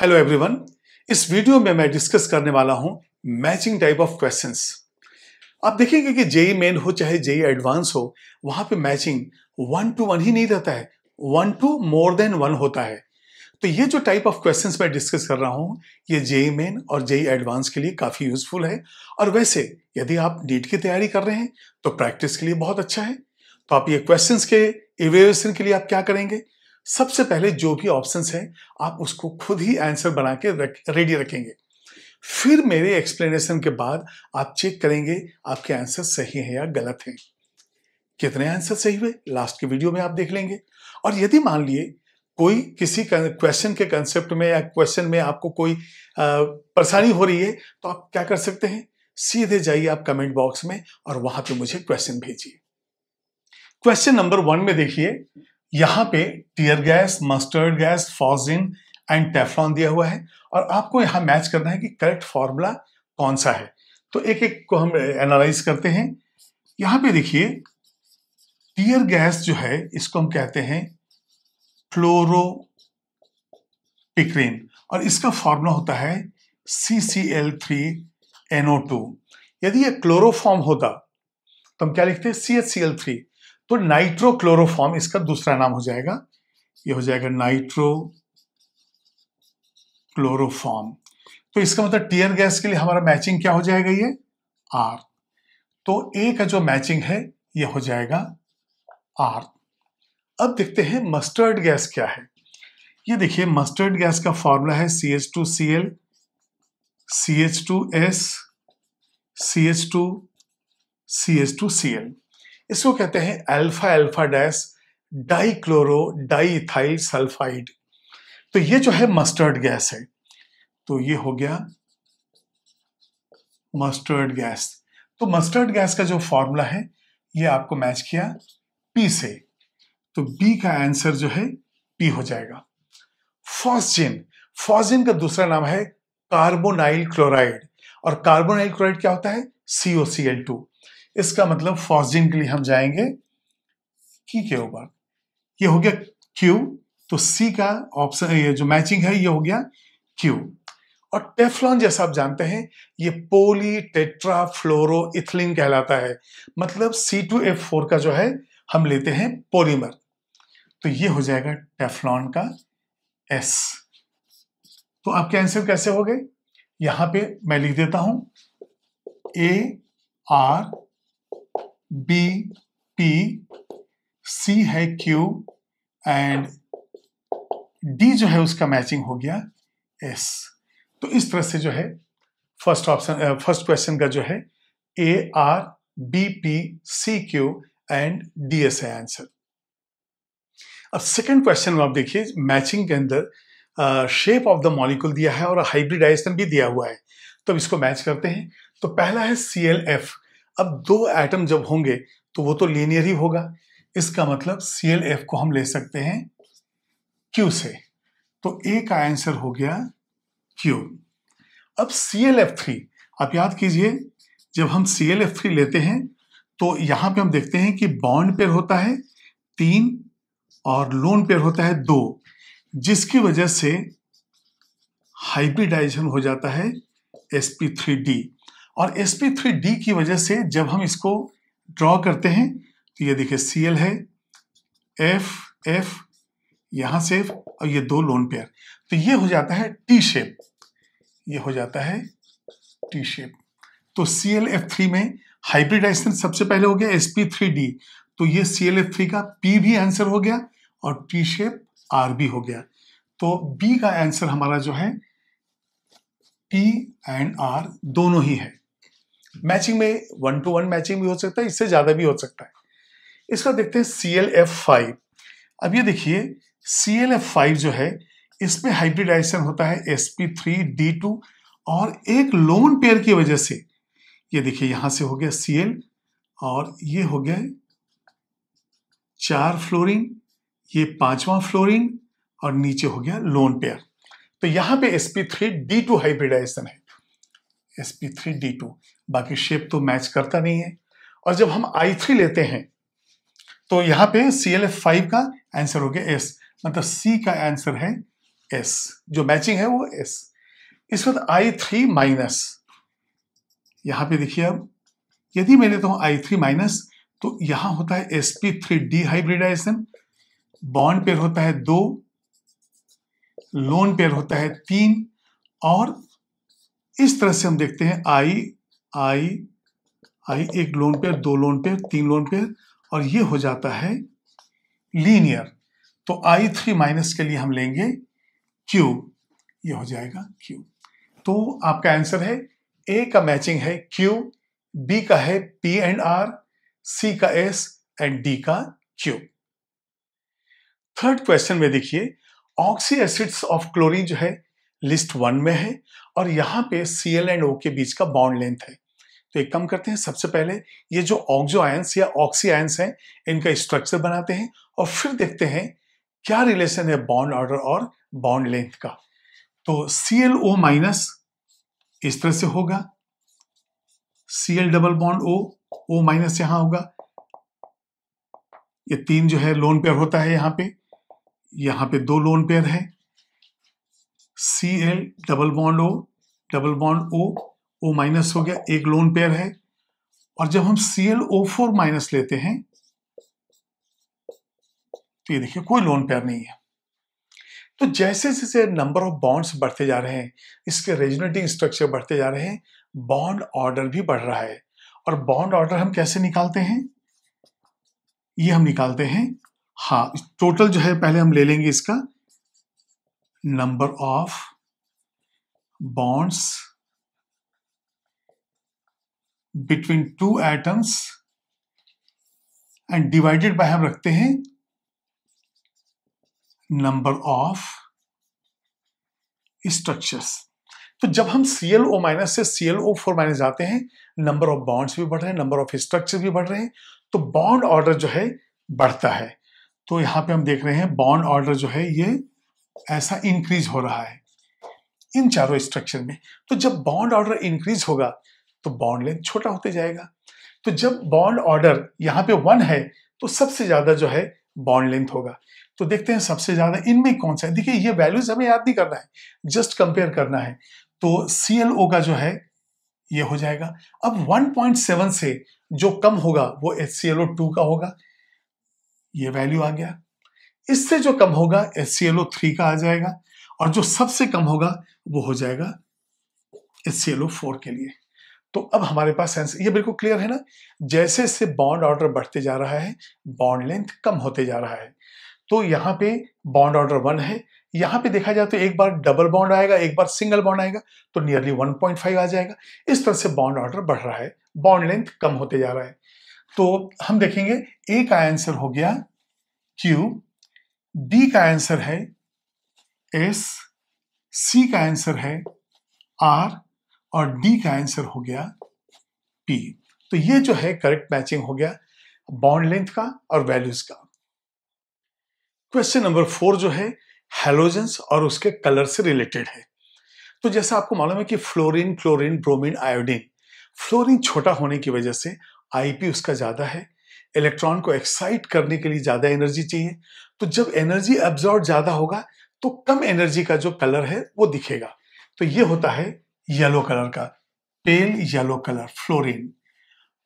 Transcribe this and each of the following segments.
hello everyone इस video में मैं डिस्कस करने वाला हूं मैचिंग टाइप ऑफ क्वेश्चंस आप देखेंगे कि जेई मेन e हो चाहे जेई एडवांस e हो वहां पे मैचिंग वन टू वन ही नहीं रहता है one to more than one होता है तो ये जो टाइप ऑफ क्वेश्चंस मैं डिस्कस कर रहा हूँ ये जेई मेन e और जेई एडवांस के लिए काफ़ी यूजफुल है और वैसे यदि आप नीट की तैयारी कर रहे हैं तो प्रैक्टिस के लिए बहुत अच्छा है तो आप ये क्वेश्चंस के इवेल्यूशन के लिए आप क्या करेंगे सबसे पहले जो भी ऑप्शंस हैं आप उसको खुद ही आंसर बना के रख रेडी रखेंगे फिर मेरे एक्सप्लेनेशन के बाद आप चेक करेंगे आपके आंसर सही हैं या गलत हैं कितने आंसर सही हुए लास्ट के वीडियो में आप देख लेंगे और यदि मान लिए कोई किसी क्वेश्चन के कंसेप्ट में या क्वेश्चन में आपको कोई परेशानी हो रही है तो आप क्या कर सकते हैं सीधे जाइए आप कमेंट बॉक्स में और वहां पे मुझे क्वेश्चन भेजिए क्वेश्चन नंबर वन में देखिए यहाँ पे tear gas mustard gas phosgene and Teflon दिया हुआ है और आपको यहां मैच करना है कि करेक्ट फॉर्मूला कौन सा है तो एक एक को हम एनालाइज करते हैं यहां पे देखिए टीयर गैस जो है इसको हम कहते हैं पिक्रेन और इसका फॉर्मूला होता है C C L three N O two यदि ये क्लोरोफॉर्म होता तो हम क्या लिखते हैं C H C L three तो नाइट्रोक्लोरोफॉर्म इसका दूसरा नाम हो जाएगा ये हो जाएगा नाइट्रो क्लोरोफॉर्म तो इसका मतलब टीयर गैस के लिए हमारा मैचिंग क्या हो जाएगा ये आर तो ए का जो मैचिंग है ये हो जाएगा आर अब देखते हैं मस्टर्ड गैस क्या है ये देखिए मस्टर्ड गैस का फॉर्मूला है C H two C L C H two S C H two C H two C L इसको कहते हैं alpha alpha dash dichloro diethyl sulphide तो ये जो है मस्टर्ड गैस है तो ये हो गया मस्टर्ड गैस तो मस्टर्ड गैस का जो फॉर्मूला है ये आपको मैच किया पी से तो बी का आंसर जो है पी हो जाएगा फॉस्जिन फॉसजिन का दूसरा नाम है कार्बोनाइल क्लोराइड और कार्बोनाइल क्लोराइड क्या होता है एल टू इसका मतलब फॉर्जिन के लिए हम जाएंगे की के ऊपर ये हो गया क्यू तो सी का ऑप्शन ये जो मैचिंग है ये हो गया क्यू और टेफ्लॉन जैसा आप जानते हैं ये पोली टेट्रा फ्लोरो इथलिन कहलाता है मतलब सी टू एफ फोर का जो है हम लेते हैं पोलीमर तो ये हो जाएगा टेफ्लॉन का एस तो आपके आंसर कैसे हो गए यहां पे मैं लिख देता हूं A R B P C है क्यू एंड डी जो है उसका मैचिंग हो गया एस तो इस तरह से जो है फर्स्ट ऑप्शन फर्स्ट क्वेश्चन का जो है A R B P C Q and D S है आंसर अब सेकंड क्वेश्चन में आप देखिए मैचिंग के अंदर शेप ऑफ द मॉलिक्यूल दिया है और हाइब्रिडाइजेशन भी दिया हुआ है तो इसको मैच करते हैं तो पहला है सी एल एफ अब दो एटम जब होंगे तो वो तो लीनियर ही होगा इसका मतलब सी एल एफ को हम ले सकते हैं क्यू से तो ए का आंसर हो गया क्यू अब सी एल एफ थ्री आप याद कीजिए जब हम सी एल एफ थ्री लेते हैं तो यहां पे हम देखते हैं कि बॉन्ड पेयर होता है तीन और लोन पेयर होता है दो जिसकी वजह से हाइब्रिडाइजेशन हो जाता है sp3d और डी की वजह से जब हम इसको ड्रॉ करते हैं तो ये देखिए Cl है F F यहाँ से और ये दो लोन पेयर तो ये हो जाता है टी शेप ये हो जाता है टी शेप तो सी एल एफ थ्री में हाइब्रिडाइजेशन सबसे पहले हो गया एस पी थ्री डी तो ये सी एल एफ थ्री का पी भी आंसर हो गया और टी शेप आर भी हो गया तो बी का आंसर हमारा जो है पी एंड आर दोनों ही है मैचिंग में वन टू वन मैचिंग भी हो सकता है इससे ज़्यादा भी हो सकता है इसका देखते हैं सी एल एफ फाइव अब ये देखिए सी एल एफ फाइव जो है इसमें हाइब्रिडाइजेशन होता है S P three D two और एक लोन पेयर की वजह से ये देखिए यहां से हो गया सी एल और ये हो गया चार फ्लोरिंग ये पांचवा फ्लोरिंग और नीचे हो गया लोन पेयर तो यहां पे S P three D two hybridisation है S P three D two बाकी शेप तो मैच करता नहीं है और जब हम आई थ्री लेते हैं तो यहां पे सी एल एफ फाइव का आंसर हो गया एस मतलब सी का आंसर है एस जो मैचिंग है वो एस इस वक्त आई थ्री माइनस यहां पे देखिए अब यदि मैं लेता हूं आई थ्री माइनस तो यहां होता है S P three D hybridisation bond pair होता है दो लोन पेयर होता है तीन और इस तरह से हम देखते हैं आई आई आई एक लोन पेयर दो लोन पेयर तीन लोन पेयर और ये हो जाता है लीनियर तो आई थ्री माइनस के लिए हम लेंगे क्यू ये हो जाएगा क्यू तो आपका आंसर है ए का मैचिंग है क्यू बी का है पी एंड आर सी का एस एंड डी का क्यू थर्ड क्वेश्चन में देखिए ऑक्सी एसिड्स ऑफ क्लोरीन जो है लिस्ट वन में है और यहाँ पे सी एल एंड ओ के बीच का बॉन्ड लेंथ है तो एक कम करते हैं सबसे पहले ये जो ऑक्जो आयंस या ऑक्सी आयंस हैं इनका स्ट्रक्चर बनाते हैं और फिर देखते हैं क्या रिलेशन है बॉन्ड ऑर्डर और बॉन्ड लेंथ का तो सी एल ओ माइनस इस तरह से होगा C L double bond O O minus यहां होगा ये तीन जो है लोन पेयर होता है यहां पे यहां पे दो लोन पेयर है C L double bond O double bond O O minus हो गया एक लोन पेयर है और जब हम C L O four minus लेते हैं तो ये देखिए कोई लोन पेयर नहीं है तो जैसे जैसे नंबर ऑफ बॉन्ड्स बढ़ते जा रहे हैं इसके रेजुनेटिंग स्ट्रक्चर बढ़ते जा रहे हैं बॉन्ड ऑर्डर भी बढ़ रहा है और बॉन्ड ऑर्डर हम कैसे निकालते हैं ये हम निकालते हैं हाँ टोटल जो है पहले हम ले लेंगे इसका number of bonds between two atoms and divided by हम रखते हैं नंबर ऑफ स्ट्रक्चर्स तो जब हम सी एल ओ माइनस से C L O four minus जाते हैं नंबर ऑफ बॉन्ड्स भी बढ़ रहे हैं नंबर ऑफ स्ट्रक्चर भी बढ़ रहे हैं तो बॉन्ड ऑर्डर जो है बढ़ता है तो यहां पे हम देख रहे हैं बॉन्ड ऑर्डर जो है ये ऐसा इंक्रीज हो रहा है इन चारों स्ट्रक्चर में तो जब बॉन्ड ऑर्डर इंक्रीज होगा तो बॉन्ड लेंथ छोटा होते जाएगा तो जब बॉन्ड ऑर्डर यहाँ पे वन है तो सबसे ज्यादा जो है बॉन्ड लेंथ होगा तो देखते हैं सबसे ज्यादा इनमें कौन सा है देखिए ये वैल्यूज हमें याद नहीं करना है जस्ट कंपेयर करना है तो सी का जो है ये हो जाएगा अब 1.7 से जो कम होगा वो एच का होगा ये वैल्यू आ गया इससे जो कम होगा एस थ्री का आ जाएगा और जो सबसे कम होगा वो हो जाएगा एस सी फोर के लिए तो अब हमारे पास आंसर ये बिल्कुल क्लियर है ना जैसे जैसे बॉन्ड ऑर्डर बढ़ते जा रहा है बॉन्ड लेंथ कम होते जा रहा है तो यहाँ पे बॉन्ड ऑर्डर वन है यहाँ पे देखा जाए तो एक बार डबल बॉन्ड आएगा एक बार सिंगल बॉन्ड आएगा तो नियरली 1.5 आ जाएगा इस तरह से बॉन्ड ऑर्डर बढ़ रहा है बॉन्ड लेंथ कम होते जा रहा है तो हम देखेंगे एक आंसर हो गया क्यू डी का आंसर है एस सी का आंसर है आर और डी का आंसर हो गया पी तो ये जो है करेक्ट मैचिंग हो गया बॉन्ड लेंथ का और वैल्यूज का क्वेश्चन नंबर फोर जो है हेलोजेंस और उसके कलर से रिलेटेड है तो जैसा आपको मालूम है कि fluorine chlorine bromine iodine fluorine छोटा होने की वजह से आईपी उसका ज्यादा है इलेक्ट्रॉन को एक्साइट करने के लिए ज्यादा एनर्जी चाहिए तो जब एनर्जी एब्जॉर्ब ज्यादा होगा तो कम एनर्जी का जो कलर है वो दिखेगा तो ये होता है येलो कलर का pale yellow colour fluorine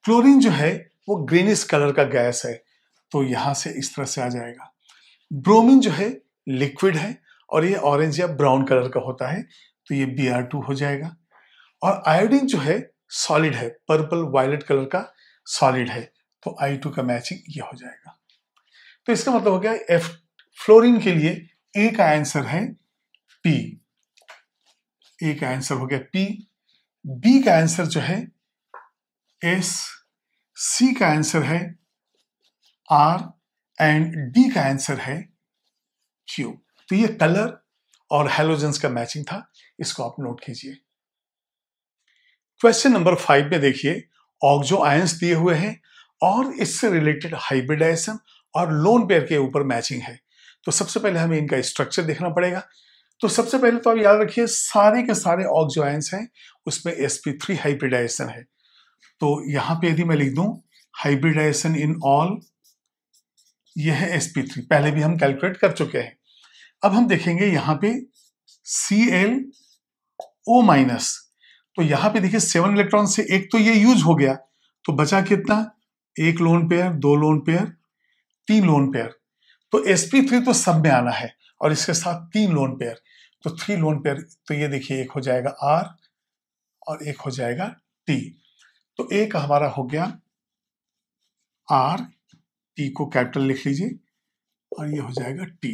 chlorine जो है वो ग्रीनिश कलर का गैस है तो यहां से इस तरह से आ जाएगा ब्रोमीन जो है लिक्विड है और ये ऑरेंज या ब्राउन कलर का होता है तो ये बी आर टू हो जाएगा और आयोडीन जो है सॉलिड है पर्पल वायलेट कलर का सॉलिड है तो आई टू का मैचिंग ये हो जाएगा तो इसका मतलब हो गया एफ फ्लोरिन के लिए ए का आंसर है पी ए का आंसर हो गया पी बी का आंसर जो है एस सी का आंसर है आर एंड डी का आंसर है क्यू तो ये कलर और हेलोजेंस का मैचिंग था इसको आप नोट कीजिए क्वेश्चन नंबर फाइव में देखिए ऑक्जो आयंस दिए हुए हैं और इससे रिलेटेड हाइब्रिडाइजेशन और लोन पेयर के ऊपर मैचिंग है तो सबसे पहले हमें इनका स्ट्रक्चर देखना पड़ेगा तो सबसे पहले तो आप याद रखिए सारे के सारे ऑक्जोइंस हैं उसमें एस पी थ्री हाइब्रिडाइजेशन है तो यहाँ पे यदि मैं लिख दूं हाइब्रिडाइजेशन इन ऑल यह है एस पी थ्री पहले भी हम कैलकुलेट कर चुके हैं अब हम देखेंगे यहाँ पे सी एल ओ माइनस तो यहाँ पे देखिए सेवन इलेक्ट्रॉन से एक तो ये यूज हो गया तो बचा कितना एक लोन पेयर दो लोन पेयर तीन लोन पेयर तो एस पी थ्री तो सब में आना है और इसके साथ तीन लोन पेयर तो थ्री लोन पेयर तो ये देखिए एक हो जाएगा आर और एक हो जाएगा टी तो एक हमारा हो गया आर टी को कैपिटल लिख लीजिए और ये हो जाएगा टी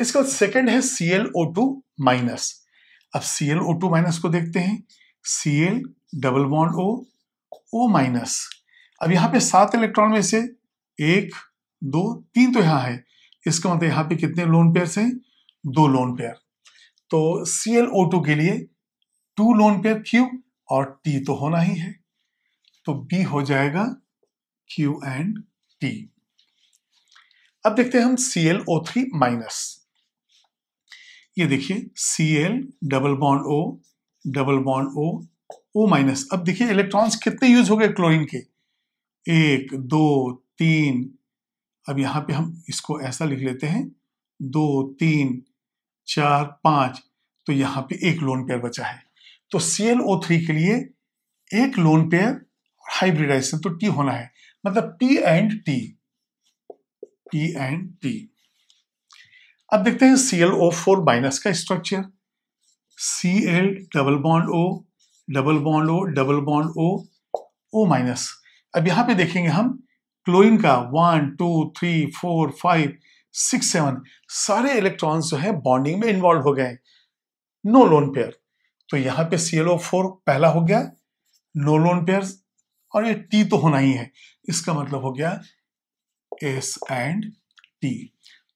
इसके बाद सेकेंड है C L O two minus अब C L O two minus को देखते हैं C L double bond O O minus अब यहां पे सात इलेक्ट्रॉन में से एक दो तीन तो यहां है इसका मतलब यहां पे कितने लोन पेयर हैं दो लोन पेयर तो सी एल ओ टू के लिए टू लोन पेयर क्यू और टी तो होना ही है तो बी हो जाएगा क्यू एंड टी अब देखते हैं हम C L O three minus ये देखिए C L double bond O double bond O O minus अब देखिए इलेक्ट्रॉन्स कितने यूज हो गए क्लोरीन के एक दो तीन अब यहाँ पे हम इसको ऐसा लिख लेते हैं दो तीन चार पाँच तो यहाँ पे एक लोन पेयर बचा है तो सी एल ओ थ्री के लिए एक लोन पेयर और हाइब्रिडाइजेशन तो टी होना है मतलब T and T T and T अब देखते हैं C L O four minus का structure C L double bond O double bond O double bond O O minus अब यहां पे देखेंगे हम क्लोइन का one two three four five six seven सारे इलेक्ट्रॉन्स जो है बॉन्डिंग में इन्वॉल्व हो गए नो लोन पेयर तो यहाँ पे सी फोर पहला हो गया नो लोन पेयर और ये टी तो होना ही है इसका मतलब हो गया एस एंड टी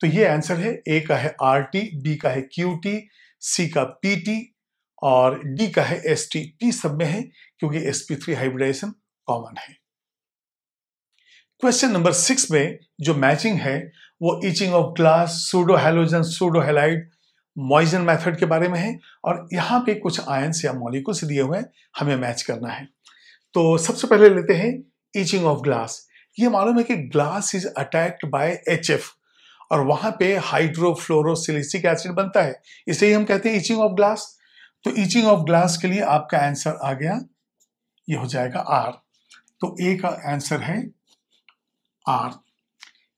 तो ये आंसर है ए का है आर टी बी का है क्यू टी सी का पी टी और डी का है एस टी टी सब में है क्योंकि S P three hybridisation common है क्वेश्चन नंबर सिक्स में जो मैचिंग है वो etching of glass pseudo halogen pseudo halide Moissan method के बारे में है और यहाँ पे कुछ आयंस या मॉलिकुल्स दिए हुए हैं हमें मैच करना है तो सबसे पहले लेते हैं इचिंग ऑफ ग्लास ये मालूम है कि glass is attacked by H और वहां पे हाइड्रोफ्लोरोसिलिसिक एसिड बनता है इसे ही हम कहते हैं इचिंग ऑफ ग्लास तो इचिंग ऑफ ग्लास के लिए आपका आंसर आ गया ये हो जाएगा आर तो ए का आंसर है आर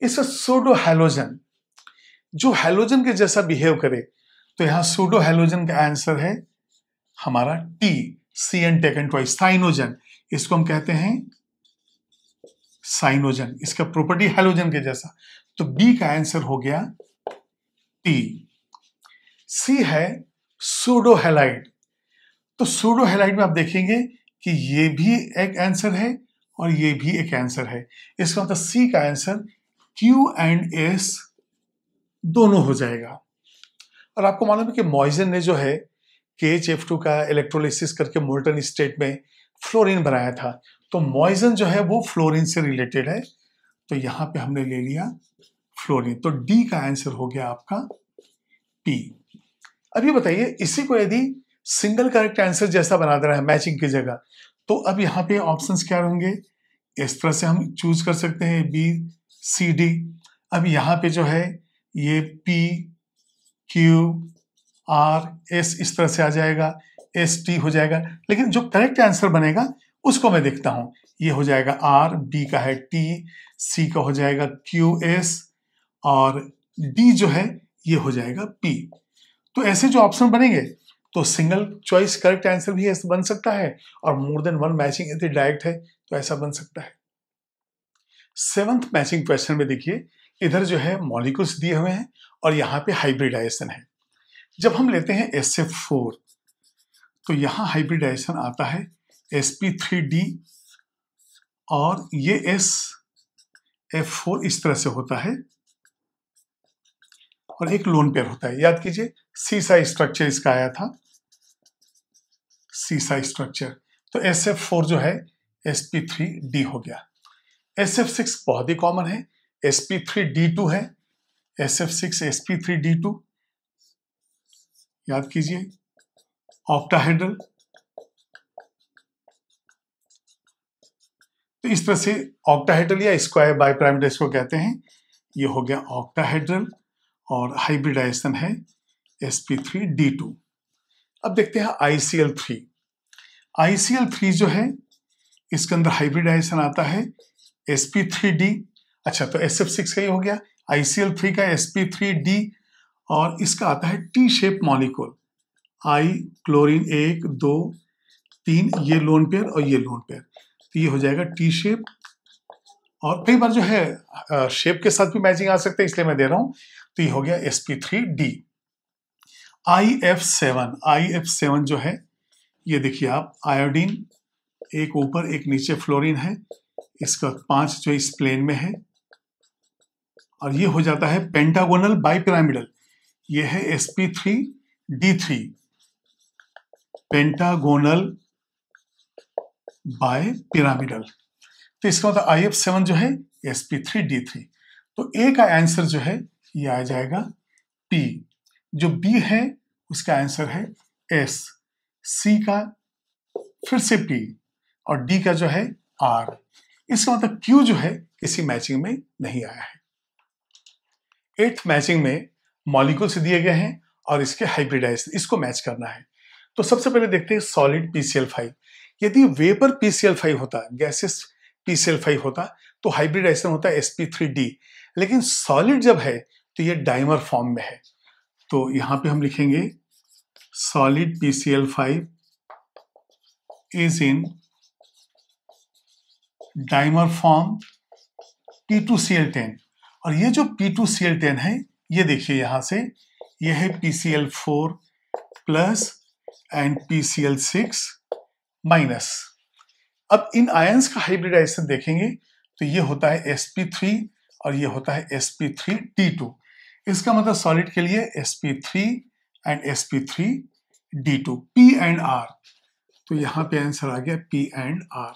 इस सोडो हेलोजन जो हेलोजन के जैसा बिहेव करे तो यहां सोडो हेलोजन का आंसर है हमारा T C N taken twice cyanogen इसको हम कहते हैं साइनोजन इसका प्रॉपर्टी हेलोजन के जैसा तो बी का आंसर हो गया टी सी है सोडोहेलाइड तो सोडोहेलाइड में आप देखेंगे कि ये भी एक आंसर है और ये भी एक आंसर है इसका मतलब सी का आंसर क्यू एंड एस दोनों हो जाएगा और आपको मालूम है कि मॉइजन ने जो है के एच एफ टू का इलेक्ट्रोलिसिस करके मोल्टन स्टेट में फ्लोरीन बनाया था तो मॉइजन जो है वो फ्लोरीन से रिलेटेड है तो यहां पे हमने ले लिया फ्लोरीन तो डी का आंसर हो गया आपका पी अब ये बताइए इसी को यदि सिंगल करेक्ट आंसर जैसा बना दे रहा है मैचिंग की जगह तो अब यहाँ पे ऑप्शंस क्या होंगे इस तरह से हम चूज कर सकते हैं बी सी डी अब यहाँ पे जो है ये पी क्यू आर एस इस तरह से आ जाएगा एस टी हो जाएगा लेकिन जो करेक्ट आंसर बनेगा उसको मैं देखता हूँ ये हो जाएगा आर बी का है टी सी का हो जाएगा क्यू एस और डी जो है ये हो जाएगा पी तो ऐसे जो ऑप्शन बनेंगे तो सिंगल चॉइस करेक्ट आंसर भी ऐसा बन सकता है और मोर देन वन मैचिंग यदि डायरेक्ट है तो ऐसा बन सकता है सेवंथ मैचिंग क्वेश्चन में देखिए इधर जो है मॉलिक्यूल्स दिए हुए हैं और यहाँ पे हाइब्रिडाइजेशन है जब हम लेते हैं एस एफ फोर तो यहाँ हाइब्रिडाइजेशन आता है एस थ्री डी और ये एस एफ फोर इस तरह से होता है और एक लोन पेयर होता है याद कीजिए सीसा स्ट्रक्चर इसका आया था सीसा स्ट्रक्चर तो एस एफ फोर जो है एस पी थ्री डी हो गया एस एफ सिक्स बहुत ही कॉमन है S P three D two है S F six S P three D two याद कीजिए ऑप्टाहेड्रल तो इस तरह से ऑक्टाहाइड्रल या स्क्वायर बाई प्राइमडेस को कहते हैं ये हो गया ऑक्टाहाइड्रल और हाइब्रिडाइजेशन है sp3d2 थ्री डी टू अब देखते हैं आईसीएल थ्री आईसीएल थ्री जो है इसके अंदर हाइब्रिडाइजेशन आता है एस पी थ्री डी अच्छा तो एस एफ सिक्स का ये हो गया आईसीएल थ्री का एस पी थ्री डी और इसका आता है T shape molecule I chlorine एक दो तीन ये लोन पेयर और ये लोन पेयर तो ये हो जाएगा टी शेप और कई बार जो है शेप के साथ भी मैचिंग आ सकते हैं इसलिए मैं दे रहा हूं तो ये हो गया S P three D I F seven I F seven जो है ये देखिए आप आयोडीन एक ऊपर एक नीचे फ्लोरीन है इसका पांच जो इस प्लेन में है और ये हो जाता है पेंटागोनल बाइपिरामिडल ये है S P three D three pentagonal bipyramidal तो इसका मतलब आई एफ सेवन जो है S P three D three तो ए का आंसर जो है ये आ जाएगा पी जो बी है उसका आंसर है एस सी का फिर से पी और डी का जो है आर इसका मतलब क्यू जो है किसी मैचिंग में नहीं आया है एट्थ मैचिंग में मॉलिक्यूल्स दिए गए हैं और इसके हाइब्रिडाइज इसको मैच करना है तो सबसे पहले देखते हैं सॉलिड पीसीएल फाइव यदि वेपर पीसीएल फाइव होता गैसेस पीसीएल फाइव होता तो हाइब्रिडाइजेशन होता है एसपी थ्री डी लेकिन सॉलिड जब है तो ये डाइमर फॉर्म में है तो यहां पे हम लिखेंगे solid L five is in dimer form P two C L ten और ये जो P two C L ten है ये देखिए यहां से ये है P C L four plus and P C L six minus अब इन आयंस का हाइब्रिडाइजेशन देखेंगे तो ये होता है sp3 और ये होता है sp3t2 इसका मतलब सॉलिड के लिए sp3 and sp3 d2 p and r तो यहां पे आंसर आ गया p एंड r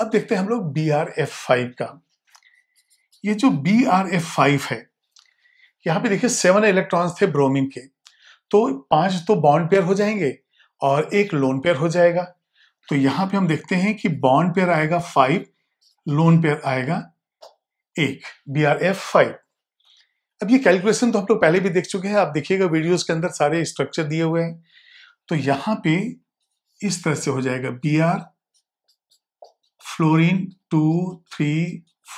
अब देखते हैं हम लोग बी आर एफ फाइव का ये जो बी आर एफ फाइव है यहाँ पे देखिए सेवन इलेक्ट्रॉन्स थे ब्रोमीन के तो पांच तो बॉन्ड पेयर हो जाएंगे और एक लोन पेयर हो जाएगा तो यहां पे हम देखते हैं कि बॉन्ड पेयर आएगा फाइव लोन पेयर आएगा एक बी आर एफ फाइव अब ये कैलकुलेशन तो हम लोग पहले भी देख चुके हैं आप देखिएगा वीडियोस के अंदर सारे स्ट्रक्चर दिए हुए हैं तो यहां पे इस तरह से हो जाएगा B R fluorine two three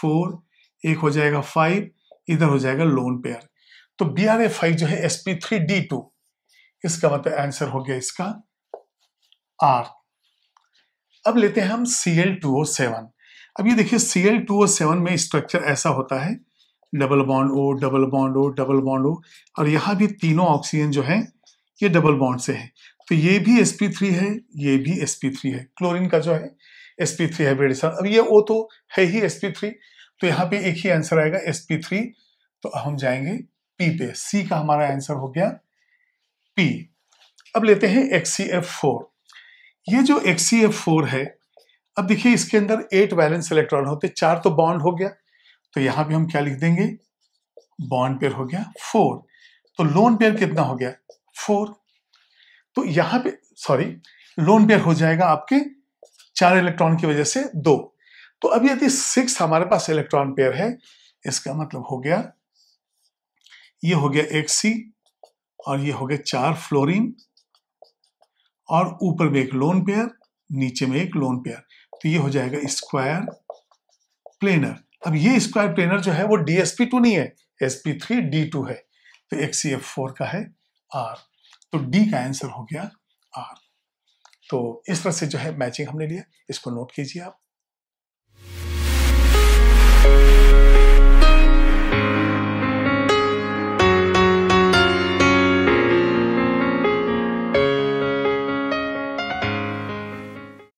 four एक हो जाएगा फाइव इधर हो जाएगा लोन पेयर तो बी आर ए फाइव जो है S P three D two इसका मतलब आंसर हो गया इसका आर अब लेते हैं हम C L two O seven अब ये देखिए C L two O seven में स्ट्रक्चर ऐसा होता है double bond O double bond O double bond O और यहाँ भी तीनों ऑक्सीजन जो है ये डबल बॉन्ड से है तो ये भी sp3 है ये भी sp3 है क्लोरीन का जो है sp3 हाइब्रिडेशन अब ये ओ तो है ही sp3 तो यहाँ पे एक ही आंसर आएगा sp3 तो अब हम जाएंगे पी पे सी का हमारा आंसर हो गया पी अब लेते हैं XCF4 ये जो XCF4 है अब देखिए इसके अंदर एट वैलेंस इलेक्ट्रॉन होते चार तो बॉन्ड हो गया तो यहां पे हम क्या लिख देंगे बॉन्ड पेयर हो गया फोर तो लोन पेयर कितना हो गया फोर तो यहां पे सॉरी लोन पेयर हो जाएगा आपके चार इलेक्ट्रॉन की वजह से दो तो अब यदि सिक्स हमारे पास इलेक्ट्रॉन पेयर है इसका मतलब हो गया ये हो गया एक सी और ये हो गया चार फ्लोरीन और ऊपर में एक लोन पेयर नीचे में एक लोन पेयर तो ये हो जाएगा स्क्वायर प्लेनर अब ये स्क्वायर प्लेनर जो है वो डी एस पी टू नहीं है S P three D two है तो एक्स सी एफ फोर का है आर तो डी का आंसर हो गया आर तो इस तरह से जो है मैचिंग हमने लिया इसको नोट कीजिए आप